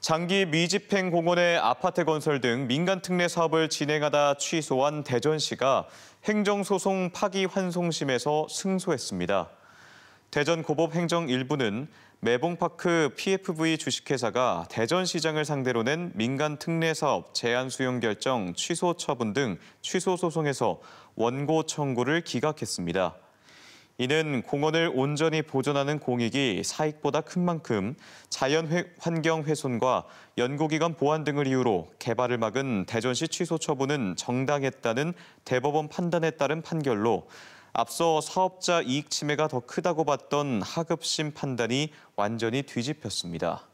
장기 미집행 공원의 아파트 건설 등 민간 특례 사업을 진행하다 취소한 대전시가 행정소송 파기환송심에서 승소했습니다. 대전고법 행정 1부는 매봉파크 PFV 주식회사가 대전시장을 상대로 낸 민간 특례 사업 제한 수용 결정 취소 처분 등 취소 소송에서 원고 청구를 기각했습니다. 이는 공원을 온전히 보존하는 공익이 사익보다 큰 만큼 자연 환경 훼손과 연구기관 보안 등을 이유로 개발을 막은 대전시 취소 처분은 정당했다는 대법원 판단에 따른 판결로 앞서 사업자 이익 침해가 더 크다고 봤던 하급심 판단이 완전히 뒤집혔습니다.